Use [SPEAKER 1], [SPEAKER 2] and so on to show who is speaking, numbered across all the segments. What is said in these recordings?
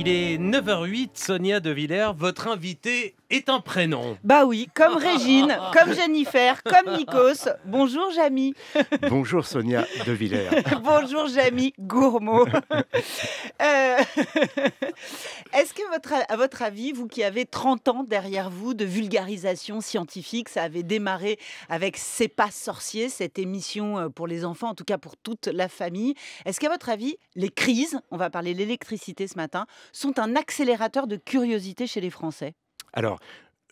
[SPEAKER 1] Il est 9h08, Sonia De Villers, votre invité est un prénom.
[SPEAKER 2] Bah oui, comme Régine, comme Jennifer, comme Nikos. Bonjour Jamy.
[SPEAKER 1] Bonjour Sonia De Villers.
[SPEAKER 2] Bonjour Jamy Gourmaud. Euh, est-ce que, votre, à votre avis, vous qui avez 30 ans derrière vous de vulgarisation scientifique, ça avait démarré avec C'est pas sorcier, cette émission euh, pour les enfants, en tout cas pour toute la famille. Est-ce qu'à votre avis, les crises, on va parler l'électricité ce matin, sont un accélérateur de curiosité chez les Français
[SPEAKER 1] Alors,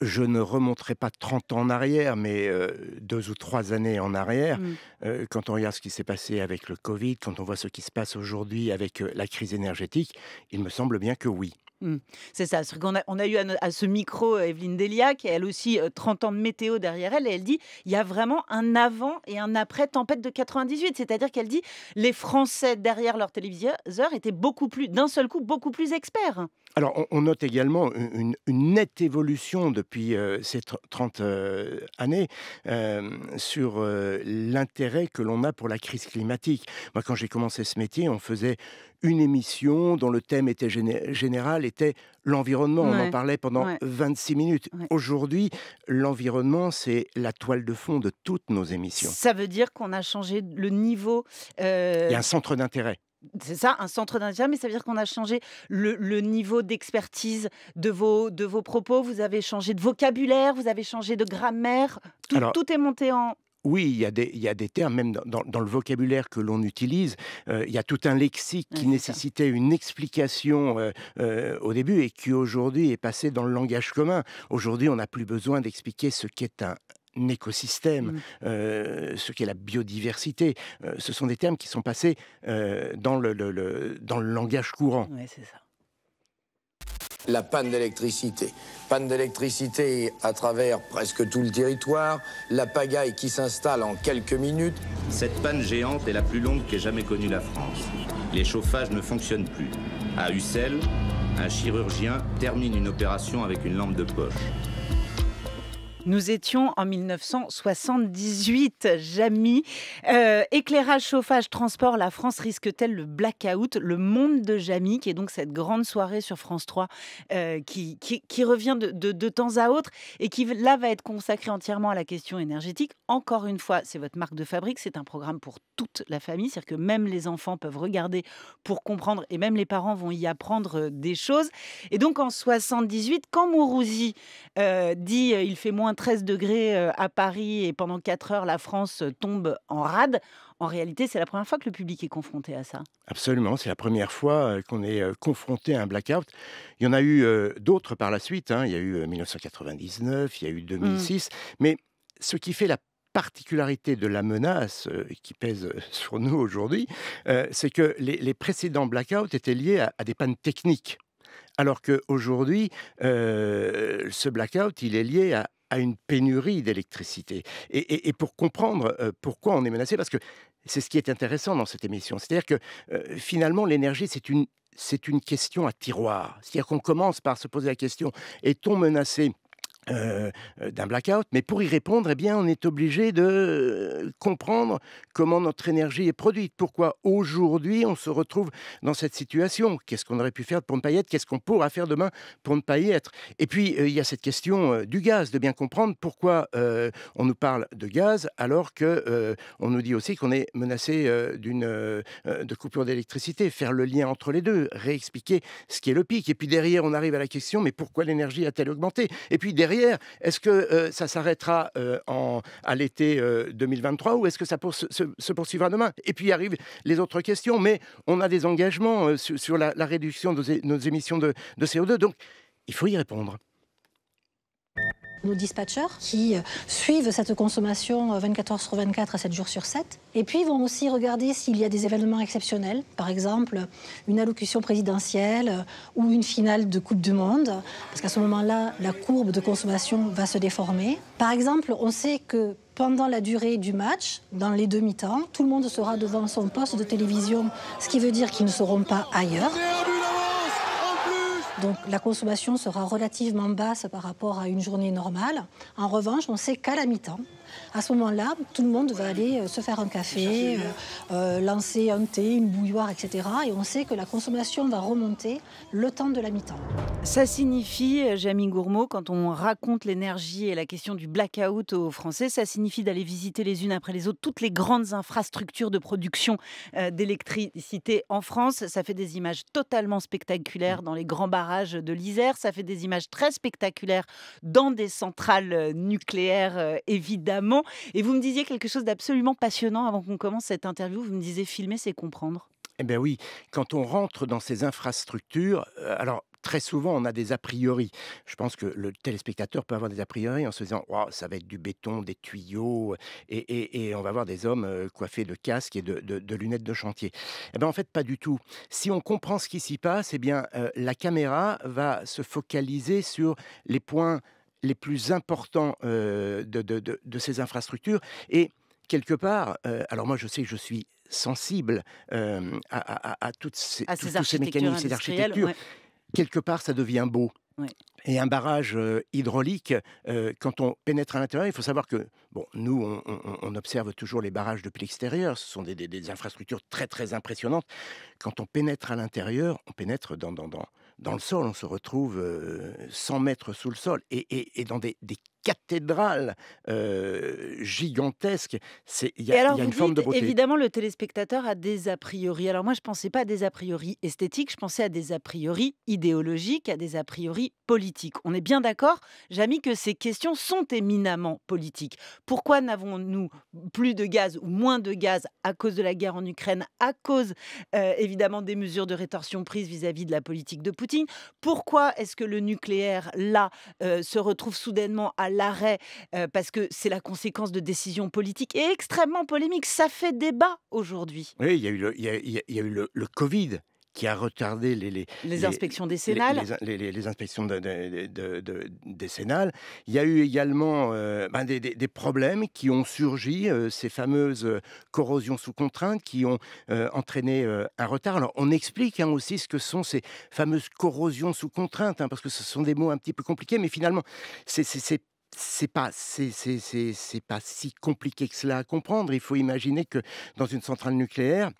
[SPEAKER 1] je ne remonterai pas 30 ans en arrière, mais euh, deux ou trois années en arrière, mm. euh, quand on regarde ce qui s'est passé avec le Covid, quand on voit ce qui se passe aujourd'hui avec euh, la crise énergétique, il me semble bien que oui.
[SPEAKER 2] Mmh. C'est ça. On a, eu à, ce micro euh, Evelyne Delia, qui a elle aussi 30 euh, ans de météo derrière elle, et elle dit il y a vraiment un avant et un après tempête de 98. C'est-à-dire qu'elle dit les Français derrière leur téléviseur étaient beaucoup plus, d'un seul coup, beaucoup plus experts.
[SPEAKER 1] Alors, on, note également une, nette évolution depuis euh, ces 30 euh, années euh, sur l'intérêt que l'on a pour la crise climatique. Moi, quand j'ai commencé ce métier, on faisait une émission dont le thème était général était l'environnement. On en parlait pendant 26 minutes. Aujourd'hui, l'environnement, c'est la toile de fond de toutes nos émissions.
[SPEAKER 2] Ça veut dire qu'on a changé le niveau. Il y a un
[SPEAKER 1] centre d'intérêt.
[SPEAKER 2] C'est ça, un centre d'intérêt, mais ça veut dire qu'on a changé le, niveau d'expertise de vos, de vos propos, vous avez changé de vocabulaire, vous avez changé de grammaire, tout, est monté en,
[SPEAKER 1] oui, il y, a des, il a des termes, même dans, le vocabulaire que l'on utilise, euh, il y a tout un lexique qui nécessitait une explication euh, euh, au début et qui aujourd'hui est passé dans le langage commun. Aujourd'hui, on n'a plus besoin d'expliquer ce qu'est un, écosystème, mmh. euh, ce qu'est la biodiversité. Euh, ce sont des termes qui sont passés euh, dans, le, dans le langage courant. Oui, c'est ça. La panne d'électricité. Panne d'électricité à travers presque tout le territoire, la pagaille qui s'installe en quelques minutes. Cette panne géante est la plus longue qu'ait jamais connue la France. Les chauffages ne fonctionnent plus. À Ussel, un chirurgien termine une opération avec une lampe de poche.
[SPEAKER 2] Nous étions en 1978, Jamy. Euh, éclairage, chauffage, transport, la France risque-t-elle le blackout Le monde de Jamy, qui est donc cette grande soirée sur France 3 euh, qui, qui, revient de, de, temps à autre et qui là va être consacrée entièrement à la question énergétique. Encore une fois, c'est votre marque de fabrique, c'est un programme pour toute la famille, c'est-à-dire que même les enfants peuvent regarder pour comprendre et même les parents vont y apprendre euh, des choses. Et donc en 78, quand Mourouzi dit il fait moins 13 degrés à Paris et pendant 4 heures, la France tombe en rade. En réalité, c'est la première fois que le public est confronté à ça.
[SPEAKER 1] Absolument, c'est la première fois qu'on est confronté à un blackout. Il y en a eu d'autres par la suite. Hein. Il y a eu 1999, il y a eu 2006. Mmh. Mais ce qui fait la particularité de la menace qui pèse sur nous aujourd'hui, c'est que les, précédents blackouts étaient liés à, des pannes techniques. Alors qu'aujourd'hui, ce blackout, il est lié à, à une pénurie d'électricité. Et, pour comprendre euh, pourquoi on est menacé, parce que c'est ce qui est intéressant dans cette émission, c'est-à-dire que euh, finalement l'énergie c'est une c'est une question à tiroir. C'est-à-dire qu'on commence par se poser la question est-on menacé euh, euh, d'un blackout. Mais pour y répondre, eh bien, on est obligé de euh, comprendre comment notre énergie est produite. Pourquoi aujourd'hui on se retrouve dans cette situation Qu'est-ce qu'on aurait pu faire pour ne pas y être Qu'est-ce qu'on pourra faire demain pour ne pas y être Et puis, il y a cette question du gaz, de bien comprendre pourquoi on nous parle de gaz alors que on nous dit aussi qu'on est menacé d'une de coupure d'électricité. Faire le lien entre les deux, réexpliquer ce qui est le pic. Et puis derrière, on arrive à la question mais pourquoi l'énergie a-t-elle augmenté Et puis derrière est-ce que euh, ça s'arrêtera euh, en, à l'été 2023 euh, ou est-ce que ça se, poursuivra demain Et puis arrivent les autres questions, mais on a des engagements sur, la, réduction de nos émissions de CO2, donc il faut y répondre
[SPEAKER 2] nos dispatchers qui euh, suivent cette consommation 24 euh, heures sur 24 à 7 jours sur 7. Et puis ils vont aussi regarder s'il y a des événements exceptionnels, par exemple une allocution présidentielle euh, ou une finale de Coupe du Monde, parce qu'à ce moment-là, la courbe de consommation va se déformer. Par exemple, on sait que pendant la durée du match, dans les demi-temps, tout le monde sera devant son poste de télévision, ce qui veut dire qu'ils ne seront pas ailleurs. Donc la consommation sera relativement basse par rapport à une journée normale. En revanche, on sait qu'à la mi-temps, à ce moment-là, tout le monde va aller euh, se faire un café, euh, euh, lancer un thé, une bouilloire, etc. Et on sait que la consommation va remonter le temps de la mi-temps. Ça signifie, Jamie Gourmaud, quand on raconte l'énergie et la question du blackout aux Français, ça signifie d'aller visiter les unes après les autres toutes les grandes infrastructures de production d'électricité en France. Ça fait des images totalement spectaculaires dans les grands barrages de l'Isère. Ça fait des images très spectaculaires dans des centrales nucléaires, évidemment et vous me disiez quelque chose d'absolument passionnant avant qu'on commence cette interview. Vous me disiez filmer, c'est comprendre.
[SPEAKER 1] Eh bien oui, quand on rentre dans ces infrastructures, euh, alors très souvent, on a des a priori. Je pense que le téléspectateur peut avoir des a priori en se disant oh, ça va être du béton, des tuyaux, euh, et, on va voir des hommes euh, coiffés de casques et de, lunettes de chantier. Eh bien, en fait, pas du tout. Si on comprend ce qui s'y passe, eh bien, la caméra va se focaliser sur les points les plus importants de, ces infrastructures. Et quelque part, alors moi je sais que je suis sensible à, toutes ces, à ces architectures. Quelque part, ça devient beau. Et un barrage hydraulique, quand on pénètre à l'intérieur, il faut savoir que, bon, nous, on, observe toujours les barrages depuis l'extérieur. Ce sont des, infrastructures très, très impressionnantes. Quand on pénètre à l'intérieur, on pénètre dans, dans, dans le sol, on se retrouve 100 euh, mètres sous le sol et, dans des, des cathédrale gigantesque. C'est il y a, une forme de beauté. Évidemment,
[SPEAKER 2] le téléspectateur a des a priori. Alors moi, je pensais pas à des a priori esthétiques, je pensais à des a priori idéologiques, à des a priori politiques. On est bien d'accord, Jamy, que ces questions sont éminemment politiques. Pourquoi n'avons-nous plus de gaz ou moins de gaz à cause de la guerre en Ukraine, à cause euh, évidemment des mesures de rétorsion prises vis-à-vis de la politique de Poutine Pourquoi est-ce que le nucléaire là euh, se retrouve soudainement à l'arrêt parce que c'est la conséquence de décisions politiques et extrêmement polémiques. Ça fait débat aujourd'hui.
[SPEAKER 1] Oui, il y a eu le, il y a, il y a eu le, le Covid qui a retardé les, les, les inspections décennales. Les, les inspections de, de, décennales. Il y a eu également ben des, des, problèmes qui ont surgi, ces fameuses corrosions sous contrainte qui ont entraîné un retard. Alors on explique hein, aussi ce que sont ces fameuses corrosions sous contrainte, hein, parce que ce sont des mots un petit peu compliqués, mais finalement, c'est c'est pas c'est pas si compliqué que cela à comprendre. Il faut imaginer que dans une centrale nucléaire,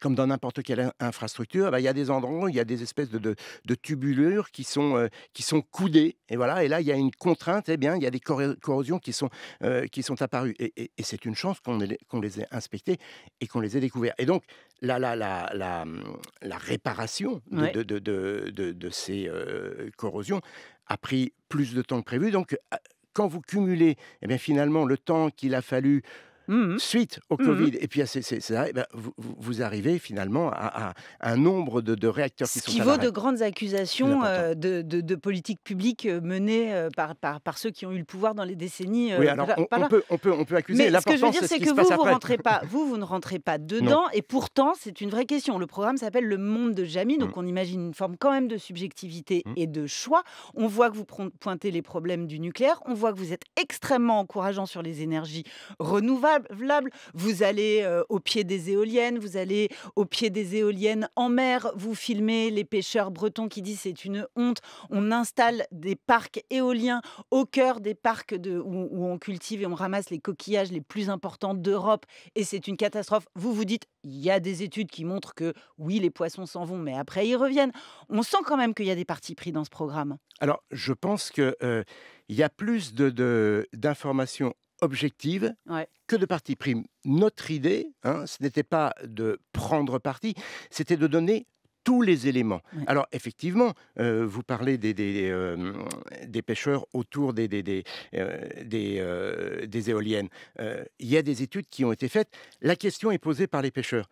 [SPEAKER 1] comme dans n'importe quelle infrastructure, bah, il y a des endroits, où il y a des espèces de, de, tubulures qui sont, euh, qui sont coudées. Et voilà, et là, il y a une contrainte, et eh bien, il y a des corrosions qui sont, euh, qui sont apparues. Et, c'est une chance qu'on qu'on les ait inspectées et qu'on les ait découvertes. Et donc, la, la, la, la, hum, la réparation de, de ces euh, corrosions a pris plus de temps que prévu. Donc, ah, quand vous cumulez, eh bien finalement, le temps qu'il a fallu Mmh suite au mmh Covid, et puis à ces, ben, vous, vous, arrivez finalement à, un nombre de, réacteurs qui, sont qui vaut de
[SPEAKER 2] grandes accusations euh, de, politique publique euh, menées euh, par, par, ceux qui ont eu le pouvoir dans les décennies. oui, alors on, peut, on,
[SPEAKER 1] peut, on peut accuser. Mais ce que je veux dire, c'est que vous, vous, rentrez
[SPEAKER 2] pas, vous, vous ne rentrez pas dedans, et pourtant, c'est une vraie question. Le programme s'appelle Le Monde de Jamy donc mmh. on imagine une forme quand même de subjectivité et de choix. On voit que vous pointez les problèmes du nucléaire, on voit que vous êtes extrêmement encourageant sur les énergies renouvelables vous allez euh, au pied des éoliennes, vous allez au pied des éoliennes en mer, vous filmez les pêcheurs bretons qui disent c'est une honte, on installe des parcs éoliens au cœur des parcs où, on cultive et on ramasse les coquillages les plus importants d'Europe et c'est une catastrophe. Vous vous dites, il y a des études qui montrent que oui, les poissons s'en vont, mais après ils reviennent. On sent quand même qu'il y a des parties pris dans ce programme.
[SPEAKER 1] Alors, je pense qu'il euh, y a plus de, d'informations objective que de partie prime. Notre idée, hein, ce n'était pas de prendre parti, c'était de donner tous les éléments. Alors effectivement, euh, vous parlez des, euh, des, pêcheurs autour des, des, des euh, éoliennes. Il y a des études qui ont été faites. La question est posée par les pêcheurs.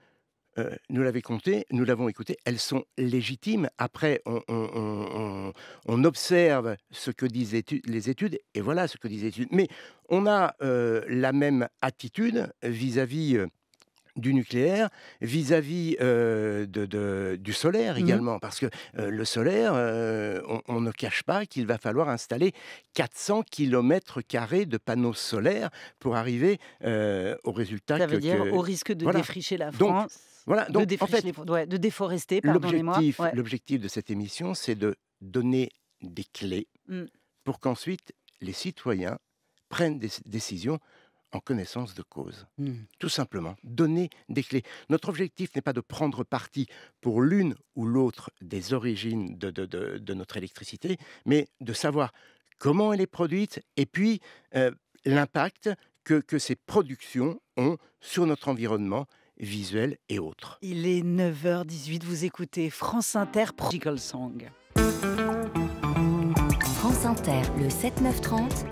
[SPEAKER 1] Euh, nous l'avons compté, nous l'avons écouté, elles sont légitimes. Après, on, observe ce que disent les études, et voilà ce que disent les études. Mais on a euh, la même attitude vis-à-vis... Euh, du nucléaire vis-à-vis de, du solaire mmh. également, parce que le solaire, on, ne cache pas qu'il va falloir installer 400 km de panneaux solaires pour arriver au résultat. Ça veut dire au risque de défricher la France donc en fait,
[SPEAKER 2] de déforester, L'objectif
[SPEAKER 1] de cette émission, c'est de donner des clés mm. pour qu'ensuite les citoyens prennent des décisions en connaissance de cause. Mm. Tout simplement, donner des clés. Notre objectif n'est pas de prendre parti pour l'une ou l'autre des origines de, notre électricité, mais de savoir comment elle est produite et puis euh, l'impact que ces productions ont sur notre environnement visuel et autres.
[SPEAKER 2] Il est 9h18, vous écoutez France Inter Prodigal Song. France Inter, le 7-9-30,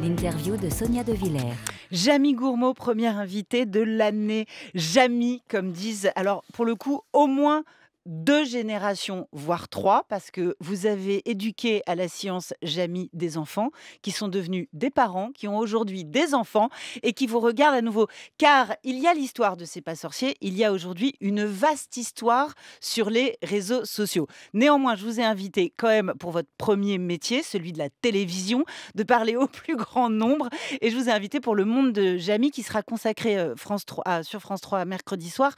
[SPEAKER 2] l'interview de Sonia De Villers. Jamie Gourmaud, première invitée de l'année. Jamie, comme disent, alors pour le coup, au moins deux générations, voire trois, parce que vous avez éduqué à la science Jamy des enfants, qui sont devenus des parents, qui ont aujourd'hui des enfants et qui vous regardent à nouveau. Car il y a l'histoire de ces pas sorciers, il y a aujourd'hui une vaste histoire sur les réseaux sociaux. Néanmoins, je vous ai invité quand même pour votre premier métier, celui de la télévision, de parler au plus grand nombre. Et je vous ai invité pour le monde de Jamy qui sera consacré euh, France 3, sur France 3 mercredi soir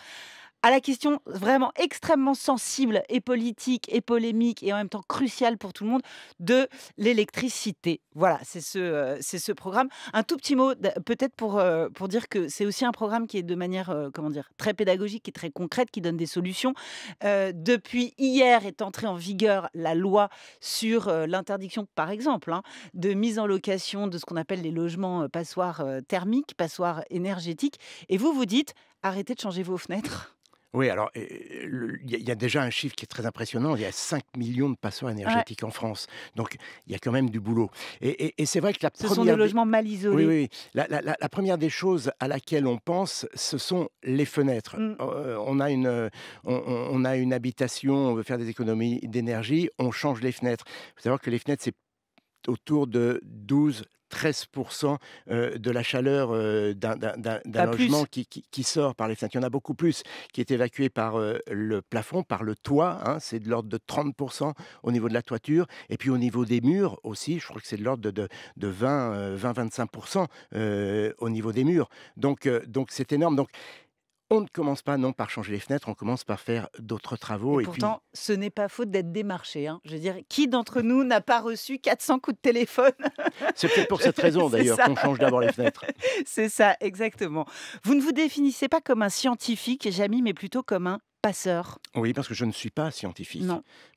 [SPEAKER 2] à la question vraiment extrêmement sensible et politique et polémique et en même temps cruciale pour tout le monde de l'électricité. Voilà, c'est ce, euh, c'est ce programme. Un tout petit mot peut-être pour, euh, pour dire que c'est aussi un programme qui est de manière euh, comment dire, très pédagogique et très concrète, qui donne des solutions. depuis hier est entrée en vigueur la loi sur l'interdiction, par exemple, hein, de mise en location de ce qu'on appelle les logements passoires thermiques, passoires énergétiques. Et vous vous dites, arrêtez de changer vos fenêtres.
[SPEAKER 1] Oui, alors il y, a déjà un chiffre qui est très impressionnant. Il y a 5 millions de passoires énergétiques en France. Donc il y a quand même du boulot. Et, c'est vrai que la ce première... sont des logements mal isolés. La, première des choses à laquelle on pense, ce sont les fenêtres. Mm. Oh, euh, on, a une, euh, on, a une habitation, on veut faire des économies d'énergie, on change les fenêtres. Il faut savoir que les fenêtres, c'est autour de 12 13% de la chaleur d'un logement qui, sort par les fenêtres. Il y en a beaucoup plus qui est évacué par le plafond, par le toit. Hein. c'est de l'ordre de 30% au niveau de la toiture. Et puis au niveau des murs aussi, je crois que c'est de l'ordre de, 20-25% au niveau des murs. Donc donc c'est énorme. Donc on ne commence pas non par changer les fenêtres, on commence par faire d'autres travaux. Et, pourtant,
[SPEAKER 2] ce n'est pas faute d'être démarché. Hein. Je veux dire, qui d'entre nous n'a pas reçu 400 coups de téléphone C'est peut-être pour cette raison d'ailleurs qu'on change d'abord les fenêtres. C'est ça, exactement. Vous ne vous définissez pas comme un scientifique, Jamy, mais plutôt comme un passeur.
[SPEAKER 1] Oui, parce que je ne suis pas scientifique.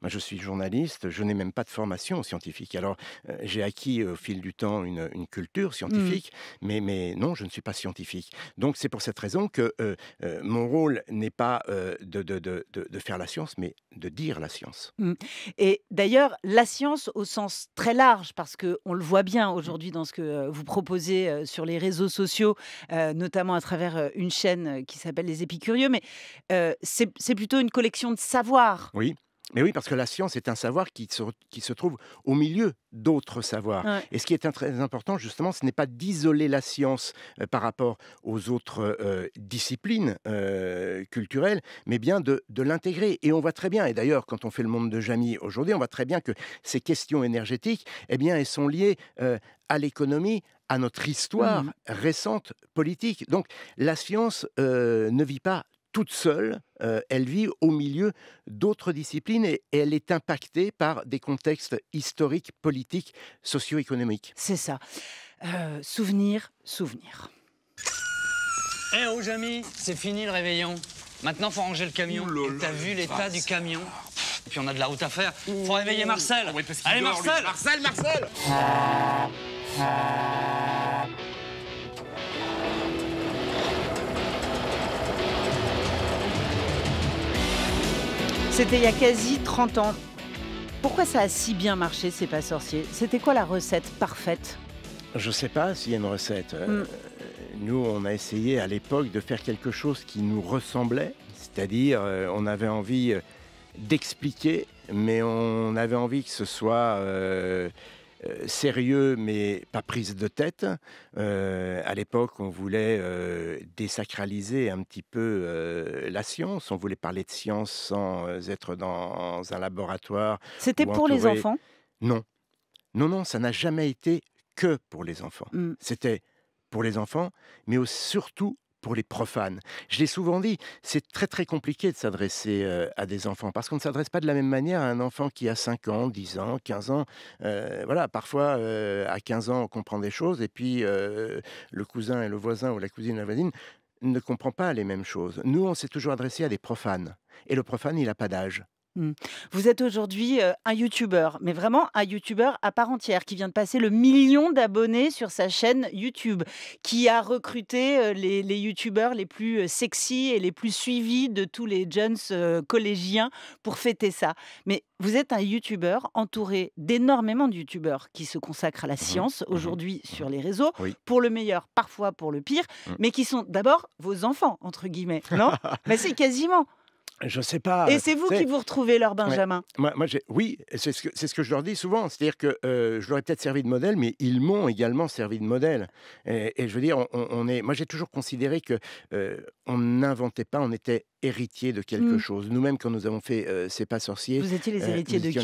[SPEAKER 1] je suis journaliste, je n'ai même pas de formation scientifique. Alors, euh, j'ai acquis euh, au fil du temps une, culture mmh. scientifique, mais, mais non, je ne suis pas scientifique. Donc, c'est pour cette raison que euh, mon rôle n'est pas de, faire la science, mais de dire la science.
[SPEAKER 2] Mmh. Et d'ailleurs, la science au sens très large, parce qu'on le voit bien mmh. aujourd'hui dans ce que vous proposez sur les réseaux sociaux, notamment à travers une chaîne qui s'appelle Les Épicurieux, mais c'est c'est plutôt une collection de savoirs.
[SPEAKER 1] Oui. Mais oui, parce que la science est un savoir qui se, qui se trouve au milieu d'autres savoirs. Et ce qui est très important, justement, ce n'est pas d'isoler la science euh, par rapport aux autres euh, euh, disciplines culturelles, mais bien de, l'intégrer. Et on voit très bien, et d'ailleurs, quand on fait le monde de Jamie aujourd'hui, on voit très bien que ces questions énergétiques, eh bien, elles sont liées à l'économie, à notre histoire mmh. récente politique. Donc, la science ne vit pas toute seule, euh, elle vit au milieu d'autres disciplines et, elle est impactée par des contextes historiques, politiques, socio-économiques. C'est ça. Euh,
[SPEAKER 2] souvenir, souvenir. Eh oh, Jamy, c'est fini le réveillon. Maintenant, faut ranger le camion. T'as vu l'état du camion et puis on a de la route à faire. Faut réveiller Marcel. Ah Allez, Marcel Marcel, Marcel ah. Ah. C'était il y a quasi 30 ans. Pourquoi ça a si bien marché, C'est pas sorcier C'était quoi la recette parfaite
[SPEAKER 1] Je ne sais pas s'il y a une recette. Euh, hmm. Nous, on a essayé à l'époque de faire quelque chose qui nous ressemblait, c'est-à-dire euh, on avait envie euh, d'expliquer, mais on avait envie que ce soit... Euh, sérieux mais pas prise de tête. Euh, à l'époque, on voulait euh, désacraliser un petit peu la science. On voulait parler de science sans être dans un laboratoire. C'était pour les enfants Non. Non, non, ça n'a jamais été que pour les enfants. Mm. C'était pour les enfants, mais surtout pour les profanes. Je l'ai souvent dit, c'est très très compliqué de s'adresser euh, à des enfants parce qu'on ne s'adresse pas de la même manière à un enfant qui a 5 ans, 10 ans, 15 ans. Euh, voilà, parfois euh, à 15 ans on comprend des choses et puis le cousin et le voisin ou la cousine et la voisine ne comprend pas les mêmes choses. Nous, on s'est toujours adressé à des profanes. Et le profane, il n'a pas d'âge.
[SPEAKER 2] Mmh. Vous êtes aujourd'hui euh, un youtubeur, mais vraiment un youtubeur à part entière, qui vient de passer le million d'abonnés sur sa chaîne YouTube, qui a recruté euh, les, youtubeurs les plus euh, sexy et les plus suivis de tous les jeunes collégiens pour fêter ça. Mais vous êtes un youtubeur entouré d'énormément de youtubeurs qui se consacrent à la mmh. science mmh. aujourd'hui sur les réseaux, pour le meilleur, parfois pour le pire, mais qui sont d'abord vos enfants, entre guillemets. Non Mais c'est quasiment.
[SPEAKER 1] Je ne sais pas.
[SPEAKER 2] Et c'est vous qui vous retrouvez leur Benjamin.
[SPEAKER 1] Moi, oui, c'est ce, que, je leur dis souvent. C'est-à-dire que euh, je leur ai peut-être servi de modèle, mais ils m'ont également servi de modèle. Et, je veux dire, on, est. Moi, j'ai toujours considéré que euh, on n'inventait pas, on était héritiers de quelque mmh. chose. Nous-mêmes, quand nous avons fait euh, C'est pas sorcier, vous étiez les euh, héritiers de qui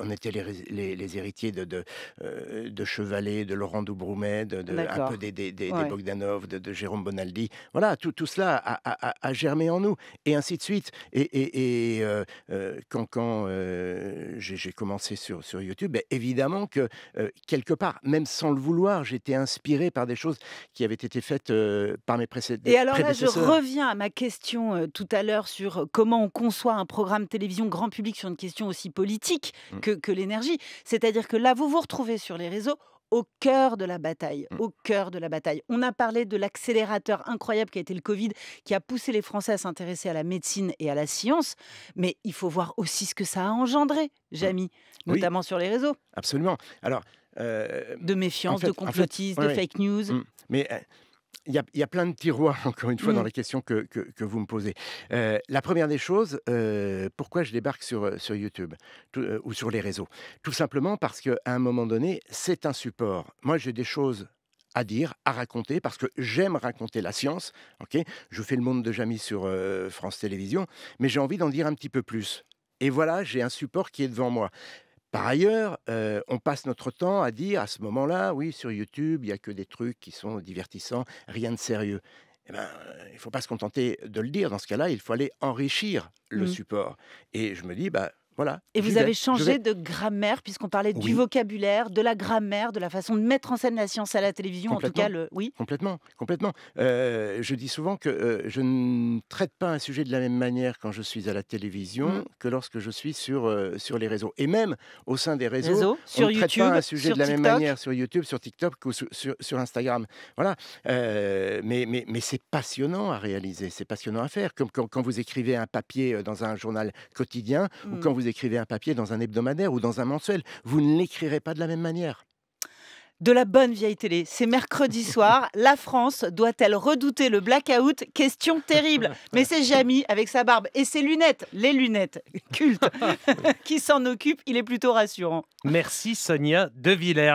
[SPEAKER 1] On était les, héritiers de de, euh, de, Chevalet, de Laurent Doubroumet, de, un peu des, Bogdanov, de, Jérôme Bonaldi. Voilà, tout, tout cela a, germé en nous, et ainsi de suite. Et, quand, quand j'ai commencé sur, sur YouTube, ben, évidemment que quelque part, même sans le vouloir, j'étais inspiré par des choses qui avaient été faites par mes précédents. Et alors là, je reviens
[SPEAKER 2] à ma question tout à à l'heure sur comment on conçoit un programme télévision grand public sur une question aussi politique mmh. que, que l'énergie. C'est-à-dire que là, vous vous retrouvez sur les réseaux au cœur de la bataille, mmh. au cœur de la bataille. On a parlé de l'accélérateur incroyable qui a été le Covid, qui a poussé les Français à s'intéresser à la médecine et à la science, mais il faut voir aussi ce que ça a engendré, mmh. Jamy, notamment sur les réseaux.
[SPEAKER 1] Absolument. Alors, euh, de méfiance, de complotisme, de fake news. Mais euh, il y, a, plein de tiroirs, encore une fois, dans mmh. les questions que, vous me posez. Euh, la première des choses, euh, pourquoi je débarque sur, euh, YouTube ou sur les réseaux Tout simplement parce qu'à un moment donné, c'est un support. Moi, j'ai des choses à dire, à raconter, parce que j'aime raconter la science. ok je fais le monde de Jamie sur France Télévisions, mais j'ai envie d'en dire un petit peu plus. Et voilà, j'ai un support qui est devant moi. Par ailleurs, euh, on passe notre temps à dire à ce moment-là, oui, sur YouTube, il n'y a que des trucs qui sont divertissants, rien de sérieux. Eh ben, euh, il ne faut pas se contenter de le dire. Dans ce cas-là, il faut aller enrichir le mmh. support. Et je me dis, bah, et vous avez changé de
[SPEAKER 2] grammaire, puisqu'on parlait du vocabulaire, de la grammaire, de la façon de mettre en scène la science à la télévision, en tout cas, oui
[SPEAKER 1] Complètement, complètement. Euh, je dis souvent que euh, je ne traite pas un sujet de la même manière quand je suis à la télévision mmh. que lorsque je suis sur, euh, sur les réseaux. Et même au sein des réseaux, on ne traite pas un sujet de la même manière sur YouTube, sur TikTok ou sur, Instagram. Voilà. mais mais, mais c'est passionnant à réaliser, c'est passionnant à faire. Comme quand, vous écrivez un papier dans un journal quotidien ou mmh. quand vous écrivez un papier dans un hebdomadaire ou
[SPEAKER 2] dans un mensuel. Vous ne l'écrirez pas de la même manière de la bonne vieille télé. C'est mercredi soir. La France doit-elle redouter le blackout Question terrible. Mais c'est Jamy, avec sa barbe et ses lunettes, les lunettes cultes, qui s'en occupe. Il est plutôt rassurant.
[SPEAKER 1] Merci Sonia De Villers.